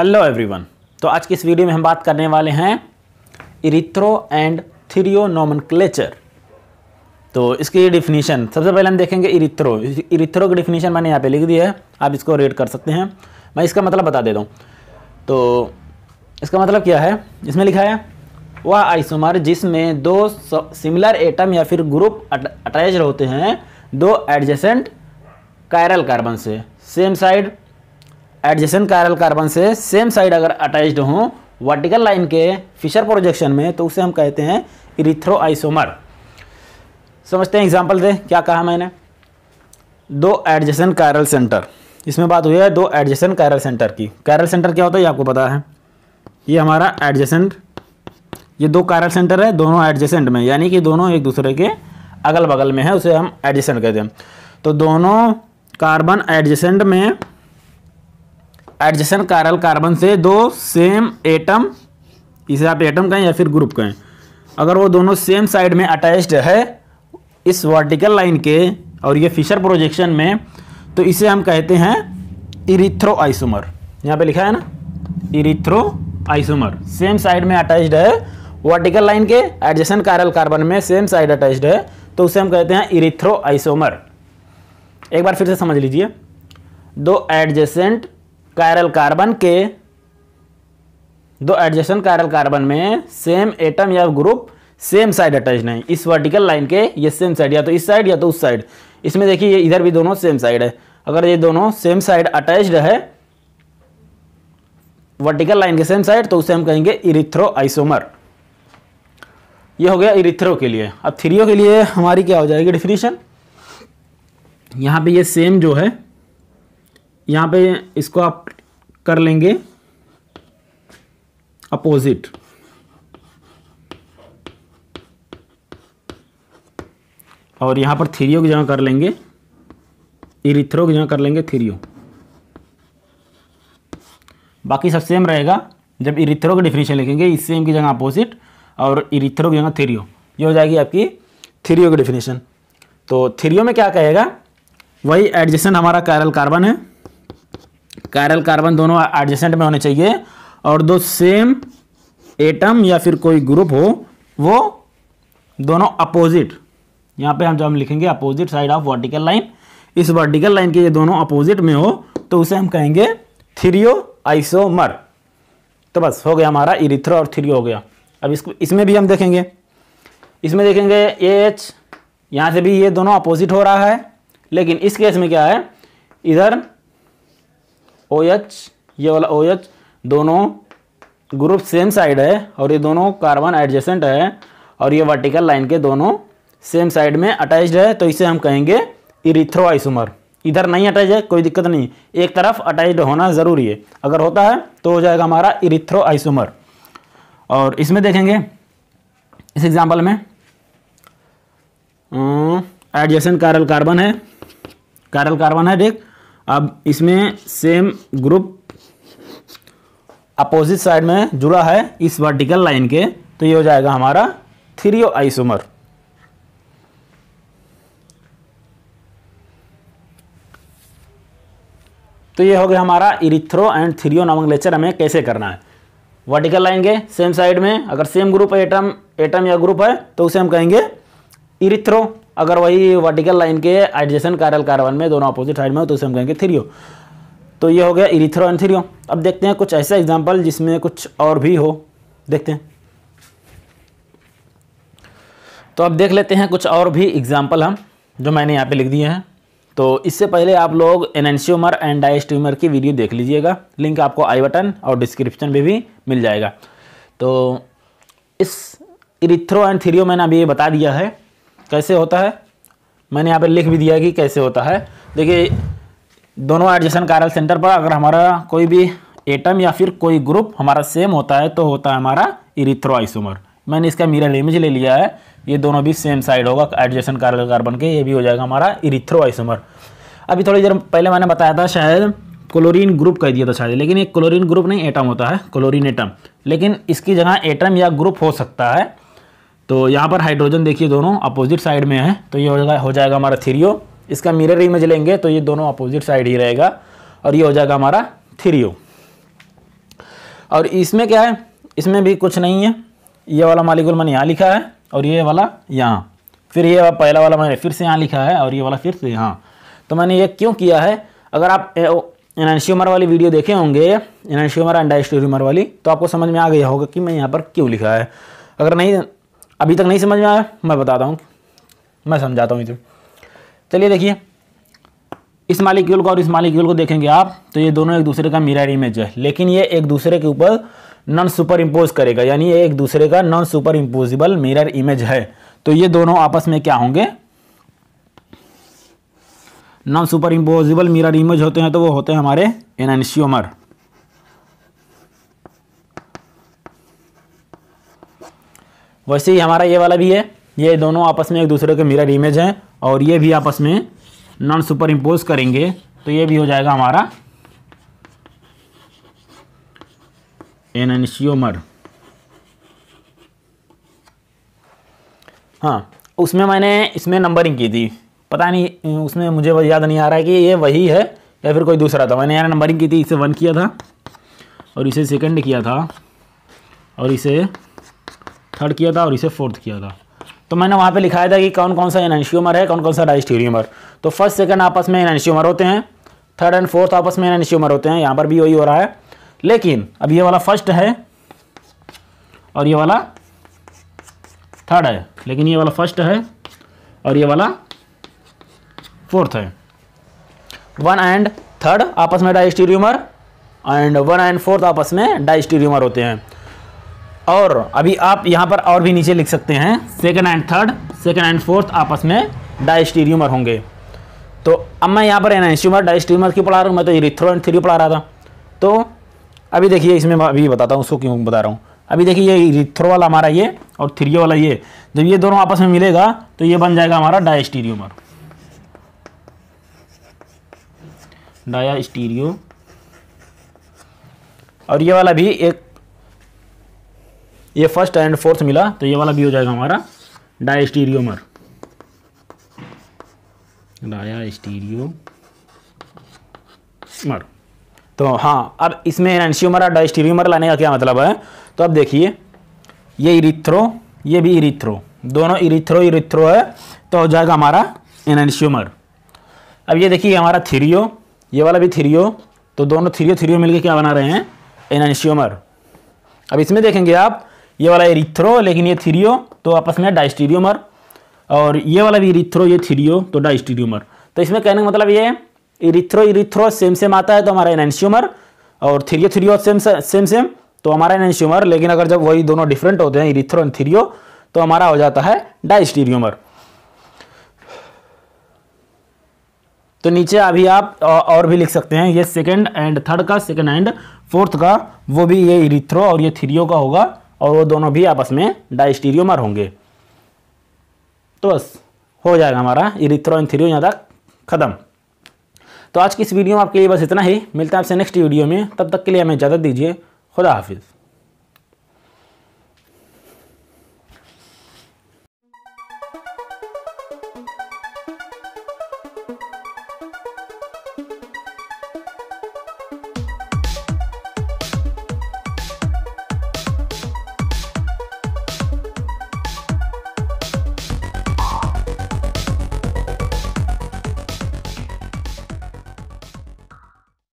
hello everyone तो आज की इस वीडियो में हम बात करने वाले हैं इरिथ्रो एंड क्लेचर तो इसकी डिफिनीशन सबसे पहले हम देखेंगे इरिथ्रो इरिथ्रो की डिफिनीशन मैंने यहाँ पे लिख दी है आप इसको रेड कर सकते हैं मैं इसका मतलब बता देता हूँ तो इसका मतलब क्या है इसमें लिखा है वह आइसोमर जिसमें दो सिमिलर एटम या फिर ग्रुप अटैच होते हैं दो एडजेसेंट कायरल कार्बन से same side adjacent chiral carbon से सेम साइड अगर अटैच्ड हो वर्टिकल लाइन के फिशर प्रोजेक्शन में तो उसे हम कहते हैं इरिथ्रो आइसोमर समझते हैं एग्जाम्पल दे क्या कहा मैंने दो एडजेसेंट कायरल सेंटर इसमें बात हुई है दो एडजेसेंट कायरल सेंटर की कायरल सेंटर क्या होता है ये आपको पता है ये हमारा एडजेसेंट ये दो कायरल सेंटर है दोनों एडजेसेंट में यानी कि दोनों एक दूसरे के अगल बगल में है उसे हम एडजेसेंट कहते हैं तो दोनों कार्बन एडजेसेंट में एडजसन कारल कार्बन से दो सेम एटम इसे आप एटम कहें या फिर ग्रुप कहें अगर वो दोनों सेम साइड में अटैच्ड है इस वर्टिकल लाइन के और ये फिशर प्रोजेक्शन में तो इसे हम कहते हैं इरिथ्रो आइसोमर यहाँ पे लिखा है ना इरिथ्रो आइसोमर सेम साइड में अटैच्ड है वर्टिकल लाइन के एडजसन कारल कार्बन में सेम साइड अटैच्ड है तो उसे हम कहते हैं इरिथ्रो आइसोमर एक बार फिर से समझ लीजिए दो एडजेसेंट कायरल कार्बन के दो एडजेशन कायरल कार्बन में सेम एटम या ग्रुप सेम साइड अटैच नहीं इस वर्टिकल लाइन के ये सेम साइड या तो इस साइड या तो उस साइड इसमें देखिए ये इधर भी दोनों सेम साइड है अगर ये दोनों सेम साइड अटैच्ड है वर्टिकल लाइन के सेम साइड तो उसे हम कहेंगे इरिथ्रो आइसोमर ये हो गया इरिथ्रो के लिए अब थ्रियो के लिए हमारी क्या हो जाएगी डेफिनेशन यहाँ पे ये सेम जो है यहाँ पे इसको आप कर लेंगे अपोजिट और यहाँ पर थीरियो की जगह कर लेंगे इरिथ्रो की जगह कर लेंगे थीरियो बाकी सब सेम रहेगा जब इरिथ्रो का डिफिनेशन लिखेंगे इस सेम की जगह अपोजिट और इरिथ्रो की जगह थीरियो ये हो जाएगी आपकी थीरियो का डिफिनेशन तो थीरियो में क्या कहेगा वही एडजेसन हमारा कैरल कार्बन है कायरल कार्बन दोनों एडजेसेंट में होने चाहिए और दो सेम एटम या फिर कोई ग्रुप हो वो दोनों अपोजिट यहाँ पे हम जब हम लिखेंगे opposite side of vertical line इस वर्टिकल लाइन के ये दोनों अपोजिट में हो तो उसे हम कहेंगे थ्रियो आइसोमर तो बस हो गया हमारा इरिथ्रो और थ्रियो हो गया अब इसको इसमें भी हम देखेंगे इसमें देखेंगे ए एच यहाँ से भी ये दोनों अपोजिट हो रहा है लेकिन इस केस में क्या है इधर ओ एच ये वाला ओ एच दोनों ग्रुप सेम साइड है और ये दोनों कार्बन एडजेसेंट है और ये वर्टिकल लाइन के दोनों सेम साइड में अटैच्ड है तो इसे हम कहेंगे इरिथ्रो आइसोमर इधर नहीं अटैच है कोई दिक्कत नहीं एक तरफ अटैच्ड होना ज़रूरी है अगर होता है तो हो जाएगा हमारा इरिथ्रो आइसोमर और इसमें देखेंगे इस एग्जाम्पल में एडजेसेंट कारल कार्बन है कारल कार्बन है देख अब इसमें सेम ग्रुप अपोजिट साइड में जुड़ा है इस वर्टिकल लाइन के तो ये हो जाएगा हमारा थ्रियो आइसोमर तो ये हो गया हमारा इरिथ्रो एंड थ्रियो नामक लेक्चर हमें कैसे करना है वर्टिकल लाइन के सेम साइड में अगर सेम ग्रुप एटम एटम या ग्रुप है तो उसे हम कहेंगे इरिथ्रो अगर वही वर्टिकल लाइन के एडजेसन कारल कार्बन में दोनों अपोजिट साइड में हो तो उसे हम कहेंगे थ्रियो तो ये हो गया इरीथ्रो एंड थ्रियो अब देखते हैं कुछ ऐसा एग्जाम्पल जिसमें कुछ और भी हो देखते हैं तो अब देख लेते हैं कुछ और भी एग्जाम्पल हम जो मैंने यहाँ पे लिख दिए हैं तो इससे पहले आप लोग एनेंशियोमर एंड डाइस्ट्यूमर की वीडियो देख लीजिएगा लिंक आपको आई बटन और डिस्क्रिप्शन में भी मिल जाएगा तो इस इरिथ्रो एंड थ्रियो मैंने अभी ये बता दिया है कैसे होता है मैंने यहाँ पर लिख भी दिया कि कैसे होता है देखिए दोनों एडजेशन कारल सेंटर पर अगर हमारा कोई भी एटम या फिर कोई ग्रुप हमारा सेम होता है तो होता है हमारा आइसोमर मैंने इसका मिरर इमेज ले लिया है ये दोनों भी सेम साइड होगा एडजेशन कार्बन कार्बन के ये भी हो जाएगा हमारा आइसोमर अभी थोड़ी देर पहले मैंने बताया था शायद क्लोरीन ग्रुप कह दिया था शायद लेकिन ये क्लोरीन ग्रुप नहीं एटम होता है क्लोरीन एटम लेकिन इसकी जगह एटम या ग्रुप हो सकता है तो यहाँ पर हाइड्रोजन देखिए दोनों अपोजिट साइड में है तो ये हो जाएगा हो जाएगा हमारा थ्रियो इसका मिरर इमेज लेंगे तो ये दोनों अपोजिट साइड ही रहेगा और ये हो जाएगा हमारा थ्रियो और इसमें क्या है इसमें भी कुछ नहीं है ये वाला मालिकुल मैंने यहाँ लिखा है और ये वाला यहाँ फिर ये वाला पहला वाला मैंने फिर से यहाँ लिखा है और ये वाला फिर से यहाँ तो मैंने ये क्यों किया है अगर आप एनशियोमर वाली वीडियो देखे होंगे एनशियोमर एंड डाइस्टोरियमर वाली तो आपको समझ में आ गया होगा कि मैं यहाँ पर क्यों लिखा है अगर नहीं अभी तक नहीं समझ में आया मैं बताता हूँ मैं समझाता हूँ इसे चलिए देखिए इस मालिक्यूल को और इस मालिक्यूल को देखेंगे आप तो ये दोनों एक दूसरे का मिरर इमेज है लेकिन ये एक दूसरे के ऊपर नॉन सुपर इम्पोज करेगा यानी ये एक दूसरे का non superimposable mirror image है तो ये दोनों आपस में क्या होंगे non superimposable mirror image होते हैं तो वो होते हैं हमारे एनएनशियोमर वैसे ही हमारा ये वाला भी है ये दोनों आपस में एक दूसरे के मिरर इमेज हैं और ये भी आपस में नॉन सुपर इम्पोज करेंगे तो ये भी हो जाएगा हमारा एनशियोमर हाँ उसमें मैंने इसमें नंबरिंग की थी पता नहीं उसमें मुझे याद नहीं आ रहा है कि ये वही है या फिर कोई दूसरा था मैंने यहाँ नंबरिंग की थी इसे वन किया था और इसे सेकंड किया था और इसे थर्ड किया था और इसे फोर्थ किया था तो मैंने वहाँ पे लिखाया था कि कौन कौन सा एनशियोमर है कौन कौन सा डाइस्टीरियमर तो फर्स्ट सेकंड आपस में एनशियोमर होते हैं थर्ड एंड फोर्थ आपस में एनशियोमर होते हैं यहाँ पर भी वही हो रहा है लेकिन अब ये वाला फर्स्ट है और ये वाला थर्ड है लेकिन ये वाला फर्स्ट है और ये वाला फोर्थ है वन एंड थर्ड आपस में diastereomer and one and fourth आपस में डाइस्टीरियमर होते हैं और अभी आप यहाँ पर और भी नीचे लिख सकते हैं second and third second and fourth आपस में डाइस्टीरियमर होंगे तो अब मैं यहाँ पर एनाइस्ट्यूमर डाइस्टीरियमर क्यों पढ़ा रहा हूँ मैं तो रिथ्रो एंड थ्री पढ़ा रहा था तो अभी देखिए इसमें मैं अभी बताता हूँ उसको क्यों बता रहा हूँ अभी देखिए ये रिथ्रो वाला हमारा ये और थ्रियो वाला ये जब ये दोनों आपस में मिलेगा तो ये बन जाएगा हमारा डायस्टीरियोमर डाया और ये वाला भी एक ये फर्स्ट एंड फोर्थ मिला तो ये वाला भी हो जाएगा हमारा डायस्टीरियोमर डायास्टीरियोमर तो हाँ अब इसमें एनशियोमर और डायस्टीरियोमर लाने का क्या मतलब है तो अब देखिए ये इरिथ्रो ये भी इरिथ्रो दोनों इरिथ्रो इरिथ्रो है तो हो जाएगा हमारा एनशियोमर अब ये देखिए हमारा थीरियो ये वाला भी थीरियो तो दोनों थीरियो थीरियो मिलके क्या बना रहे हैं एनशियोमर अब इसमें देखेंगे आप ये वाला रिथ्रो लेकिन ये थ्रियो तो आपस में डाइस्टीरियोमर और ये वाला भी रिथ्रो ये थीरियो तो डाइस्टीरियोमर तो इसमें कहने का मतलब ये है इरिथ्रो इरिथ्रो सेम सेम आता है तो हमारा एनेंशियोमर और threo threo same same same तो हमारा एनेंशियोमर लेकिन अगर जब वही दोनों डिफरेंट होते हैं इरिथ्रो एंड थ्रियो तो हमारा हो जाता है डाइस्टीरियोमर तो नीचे अभी आप और भी लिख सकते हैं ये सेकंड एंड थर्ड का सेकंड एंड फोर्थ का वो भी ये इरिथ्रो और ये थ्रियो का होगा और वो दोनों भी आपस में डाइस्टीरियोमर होंगे तो बस हो जाएगा हमारा इरिथ्रो एंथीरियो यहाँ तक ख़त्म तो आज की इस वीडियो में आपके लिए बस इतना ही मिलता है आपसे नेक्स्ट वीडियो में तब तक के लिए हमें इजाज़त दीजिए खुदा हाफिज़